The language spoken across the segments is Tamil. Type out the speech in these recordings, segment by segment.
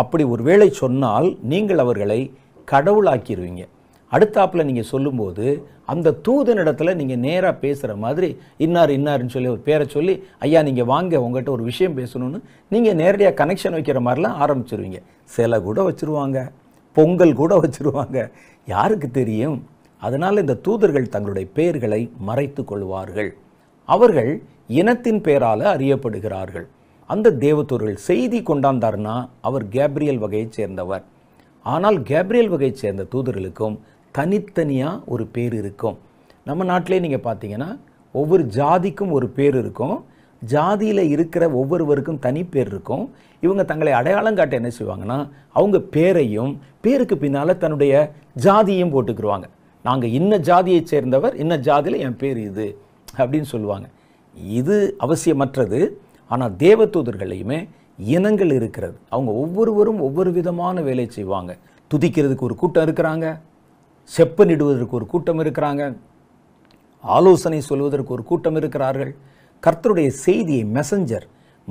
அப்படி ஒரு வேளை சொன்னால் நீங்கள் அவர்களை கடவுளாக்கிடுவீங்க அடுத்தாப்பில் நீங்கள் சொல்லும்போது அந்த தூதனிடத்தில் நீங்கள் நேராக பேசுகிற மாதிரி இன்னார் இன்னார்ன்னு சொல்லி ஒரு பேரை சொல்லி ஐயா நீங்கள் வாங்க உங்கள்கிட்ட ஒரு விஷயம் பேசணும்னு நீங்கள் நேரடியாக கனெக்ஷன் வைக்கிற மாதிரிலாம் ஆரம்பிச்சிருவீங்க சில கூட வச்சுருவாங்க பொங்கல் கூட வச்சுருவாங்க யாருக்கு தெரியும் அதனால் இந்த தூதர்கள் தங்களுடைய பெயர்களை மறைத்து கொள்வார்கள் அவர்கள் இனத்தின் பெயரால் அறியப்படுகிறார்கள் அந்த தேவதூர்கள் செய்தி கொண்டாந்தார்னா அவர் கேப்ரியல் வகையைச் சேர்ந்தவர் ஆனால் கேப்ரியல் வகையைச் சேர்ந்த தூதர்களுக்கும் தனித்தனியாக ஒரு பேர் இருக்கும் நம்ம நாட்டிலே நீங்கள் பார்த்தீங்கன்னா ஒவ்வொரு ஜாதிக்கும் ஒரு பேர் இருக்கும் ஜாதியில் இருக்கிற ஒவ்வொருவருக்கும் தனி பேர் இருக்கும் இவங்க தங்களை அடையாளம் காட்ட என்ன செய்வாங்கன்னா அவங்க பேரையும் பேருக்கு பின்னால் தன்னுடைய ஜாதியும் போட்டுக்கிடுவாங்க நாங்கள் இன்ன ஜாதியை சேர்ந்தவர் இன்ன ஜாதியில் என் பேர் இது அப்படின்னு சொல்லுவாங்க இது அவசியமற்றது ஆனால் தூதர்களையுமே இனங்கள் இருக்கிறது அவங்க ஒவ்வொருவரும் ஒவ்வொரு விதமான வேலை செய்வாங்க துதிக்கிறதுக்கு ஒரு கூட்டம் இருக்கிறாங்க செப்பனிடுவதற்கு ஒரு கூட்டம் இருக்கிறாங்க ஆலோசனை சொல்வதற்கு ஒரு கூட்டம் இருக்கிறார்கள் கர்த்தருடைய செய்தியை மெசஞ்சர்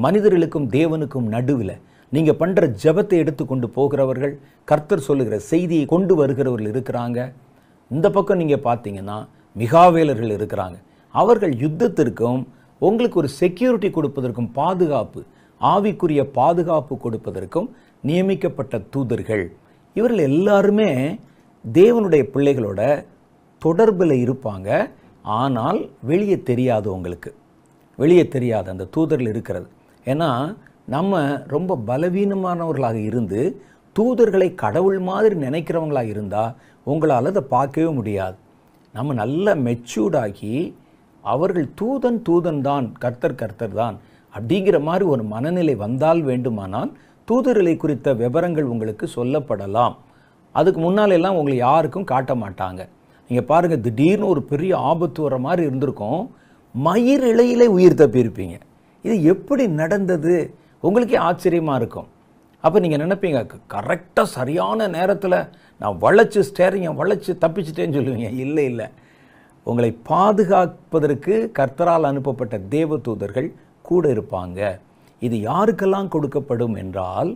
மனிதர்களுக்கும் தேவனுக்கும் நடுவில் நீங்கள் பண்ணுற ஜபத்தை எடுத்துக்கொண்டு போகிறவர்கள் கர்த்தர் சொல்லுகிற செய்தியை கொண்டு வருகிறவர்கள் இருக்கிறாங்க இந்த பக்கம் நீங்கள் பார்த்தீங்கன்னா மிகாவேலர்கள் இருக்கிறாங்க அவர்கள் யுத்தத்திற்கும் உங்களுக்கு ஒரு செக்யூரிட்டி கொடுப்பதற்கும் பாதுகாப்பு ஆவிக்குரிய பாதுகாப்பு கொடுப்பதற்கும் நியமிக்கப்பட்ட தூதர்கள் இவர்கள் எல்லாருமே தேவனுடைய பிள்ளைகளோட தொடர்பில் இருப்பாங்க ஆனால் வெளியே தெரியாது உங்களுக்கு வெளியே தெரியாது அந்த தூதர்கள் இருக்கிறது ஏன்னா நம்ம ரொம்ப பலவீனமானவர்களாக இருந்து தூதர்களை கடவுள் மாதிரி நினைக்கிறவங்களாக இருந்தால் உங்களால் அதை பார்க்கவே முடியாது நம்ம நல்லா மெச்சூர்டாகி அவர்கள் தூதன் தூதன் தான் கர்த்தர் கர்த்தர் தான் அப்படிங்கிற மாதிரி ஒரு மனநிலை வந்தால் வேண்டுமானால் தூதர்களை குறித்த விவரங்கள் உங்களுக்கு சொல்லப்படலாம் அதுக்கு முன்னாலெல்லாம் உங்களை யாருக்கும் காட்ட மாட்டாங்க நீங்கள் பாருங்கள் திடீர்னு ஒரு பெரிய ஆபத்து வர மாதிரி இருந்திருக்கும் மயிர் இலையிலே உயிர் தப்பியிருப்பீங்க இது எப்படி நடந்தது உங்களுக்கே ஆச்சரியமாக இருக்கும் அப்போ நீங்கள் நினைப்பீங்க கரெக்டாக சரியான நேரத்தில் நான் வளைச்சி ஸ்டேரிங்கை வளைச்சி தப்பிச்சிட்டேன்னு சொல்லுவீங்க இல்லை இல்லை உங்களை பாதுகாப்பதற்கு கர்த்தரால் அனுப்பப்பட்ட தேவ தூதர்கள் கூட இருப்பாங்க இது யாருக்கெல்லாம் கொடுக்கப்படும் என்றால்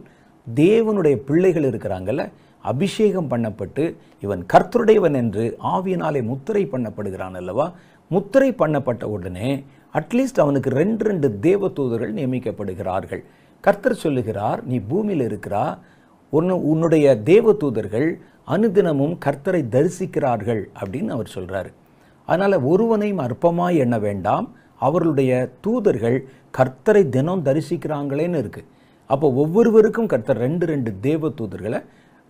தேவனுடைய பிள்ளைகள் இருக்கிறாங்கல்ல அபிஷேகம் பண்ணப்பட்டு இவன் கர்த்தருடையவன் என்று ஆவியினாலே முத்திரை பண்ணப்படுகிறான் அல்லவா முத்திரை பண்ணப்பட்ட உடனே அட்லீஸ்ட் அவனுக்கு ரெண்டு ரெண்டு தேவ தூதர்கள் நியமிக்கப்படுகிறார்கள் கர்த்தர் சொல்லுகிறார் நீ பூமியில் இருக்கிறா உன்னு உன்னுடைய தேவ தூதர்கள் அனுதினமும் கர்த்தரை தரிசிக்கிறார்கள் அப்படின்னு அவர் சொல்கிறாரு அதனால் ஒருவனையும் அற்பமாக எண்ண வேண்டாம் அவர்களுடைய தூதர்கள் கர்த்தரை தினம் தரிசிக்கிறாங்களேன்னு இருக்குது அப்போ ஒவ்வொருவருக்கும் கர்த்தர் ரெண்டு ரெண்டு தேவ தூதர்களை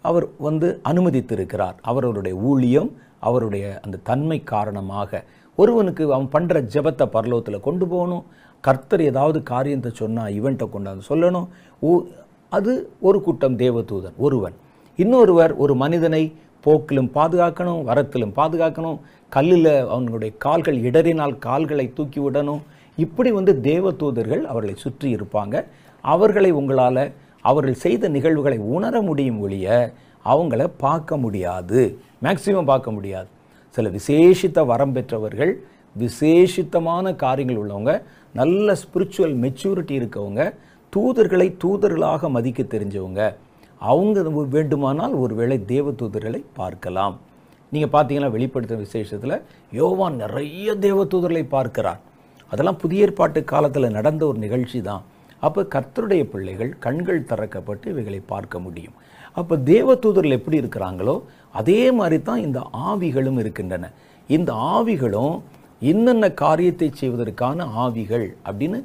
அவர் வந்து அனுமதித்திருக்கிறார் அவர்களுடைய ஊழியம் அவருடைய அந்த தன்மை காரணமாக ஒருவனுக்கு அவன் பண்ணுற ஜபத்தை பரலோகத்தில் கொண்டு போகணும் கர்த்தர் ஏதாவது காரியத்தை சொன்னால் இவன்ட்டை கொண்டாந்து சொல்லணும் ஓ அது ஒரு கூட்டம் தேவதூதன் ஒருவன் இன்னொருவர் ஒரு மனிதனை போக்கிலும் பாதுகாக்கணும் வரத்திலும் பாதுகாக்கணும் கல்லில் அவனுடைய கால்கள் இடறினால் கால்களை தூக்கி விடணும் இப்படி வந்து தேவ தூதர்கள் அவர்களை சுற்றி இருப்பாங்க அவர்களை உங்களால் அவர்கள் செய்த நிகழ்வுகளை உணர முடியும் ஒழிய அவங்கள பார்க்க முடியாது மேக்சிமம் பார்க்க முடியாது சில விசேஷித்த வரம் பெற்றவர்கள் விசேஷித்தமான காரியங்கள் உள்ளவங்க நல்ல ஸ்பிரிச்சுவல் மெச்சூரிட்டி இருக்கவங்க தூதர்களை தூதர்களாக மதிக்க தெரிஞ்சவங்க அவங்க வேண்டுமானால் ஒரு வேளை தூதர்களை பார்க்கலாம் நீங்கள் பார்த்தீங்கன்னா வெளிப்படுத்த விசேஷத்தில் யோவான் நிறைய தூதர்களை பார்க்கிறார் அதெல்லாம் புதிய ஏற்பாட்டு காலத்தில் நடந்த ஒரு நிகழ்ச்சி தான் அப்போ கர்த்தருடைய பிள்ளைகள் கண்கள் திறக்கப்பட்டு இவைகளை பார்க்க முடியும் அப்போ தூதர்கள் எப்படி இருக்கிறாங்களோ அதே மாதிரி தான் இந்த ஆவிகளும் இருக்கின்றன இந்த ஆவிகளும் என்னென்ன காரியத்தை செய்வதற்கான ஆவிகள் அப்படின்னு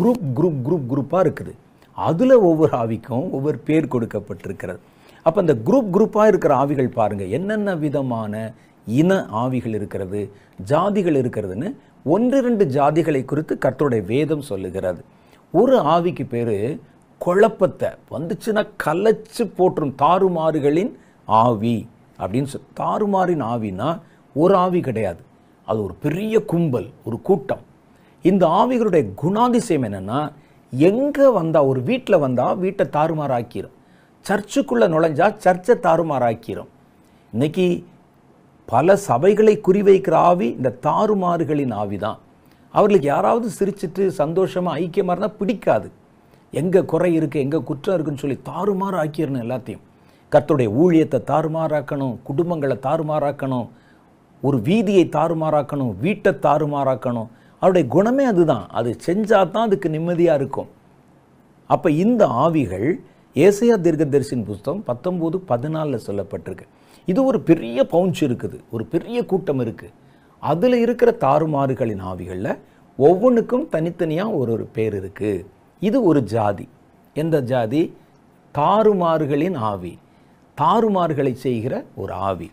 குரூப் குரூப் குரூப் குரூப்பாக இருக்குது அதில் ஒவ்வொரு ஆவிக்கும் ஒவ்வொரு பேர் கொடுக்கப்பட்டிருக்கிறது அப்போ அந்த குரூப் குரூப்பாக இருக்கிற ஆவிகள் பாருங்கள் என்னென்ன விதமான இன ஆவிகள் இருக்கிறது ஜாதிகள் இருக்கிறதுன்னு ஒன்று ரெண்டு ஜாதிகளை குறித்து கர்த்தருடைய வேதம் சொல்லுகிறது ஒரு ஆவிக்கு பேர் குழப்பத்தை வந்துச்சுன்னா கலைச்சு போற்றும் தாறுமாறுகளின் ஆவி அப்படின்னு சொல் தாறுமாறின் ஆவினா ஒரு ஆவி கிடையாது அது ஒரு பெரிய கும்பல் ஒரு கூட்டம் இந்த ஆவிகளுடைய குணாதிசயம் என்னென்னா எங்கே வந்தால் ஒரு வீட்டில் வந்தால் வீட்டை தாறுமாறாக்கிரும் சர்ச்சுக்குள்ளே நுழைஞ்சால் சர்ச்சை தாறுமாறாக்கிடும் இன்னைக்கு பல சபைகளை குறிவைக்கிற ஆவி இந்த தாறுமாறுகளின் ஆவி தான் அவர்களுக்கு யாராவது சிரிச்சிட்டு சந்தோஷமாக ஐக்கியமாக இருந்தால் பிடிக்காது எங்கே குறை இருக்குது எங்கே குற்றம் இருக்குன்னு சொல்லி தாறுமாறு ஆக்கிடணும் எல்லாத்தையும் கத்தோடைய ஊழியத்தை தாறுமாறாக்கணும் குடும்பங்களை தாறுமாறாக்கணும் ஒரு வீதியை தாறுமாறாக்கணும் வீட்டை தாறுமாறாக்கணும் அவருடைய குணமே அதுதான் அது செஞ்சால் தான் அதுக்கு நிம்மதியாக இருக்கும் அப்போ இந்த ஆவிகள் ஏசையா தீர்க்கதரிசின் புஸ்தகம் பத்தொம்போது பதினாலில் சொல்லப்பட்டிருக்கு இது ஒரு பெரிய பவுன்ச் இருக்குது ஒரு பெரிய கூட்டம் இருக்குது அதில் இருக்கிற தாறுமாறுகளின் ஆவிகளில் ஒவ்வொன்றுக்கும் தனித்தனியாக ஒரு ஒரு பேர் இருக்குது இது ஒரு ஜாதி எந்த ஜாதி தாறுமாறுகளின் ஆவி தாறுமாறுகளை செய்கிற ஒரு ஆவி